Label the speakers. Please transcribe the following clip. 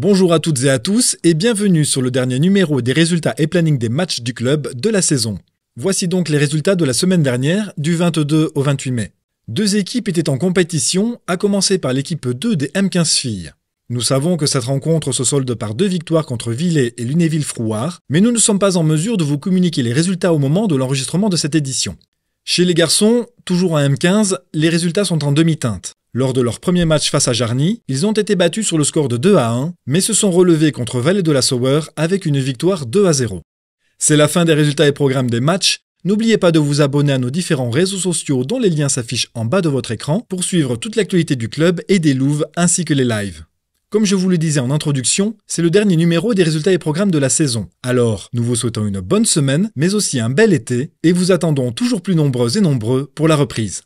Speaker 1: Bonjour à toutes et à tous et bienvenue sur le dernier numéro des résultats et planning des matchs du club de la saison. Voici donc les résultats de la semaine dernière, du 22 au 28 mai. Deux équipes étaient en compétition, à commencer par l'équipe 2 des M15 filles. Nous savons que cette rencontre se solde par deux victoires contre Villers et Lunéville-Frouard, mais nous ne sommes pas en mesure de vous communiquer les résultats au moment de l'enregistrement de cette édition. Chez les garçons, toujours à M15, les résultats sont en demi-teinte. Lors de leur premier match face à Jarny, ils ont été battus sur le score de 2 à 1, mais se sont relevés contre Vallée de la Sauer avec une victoire 2 à 0. C'est la fin des résultats et programmes des matchs. N'oubliez pas de vous abonner à nos différents réseaux sociaux dont les liens s'affichent en bas de votre écran pour suivre toute l'actualité du club et des Louves ainsi que les lives. Comme je vous le disais en introduction, c'est le dernier numéro des résultats et programmes de la saison. Alors, nous vous souhaitons une bonne semaine, mais aussi un bel été, et vous attendons toujours plus nombreuses et nombreux pour la reprise.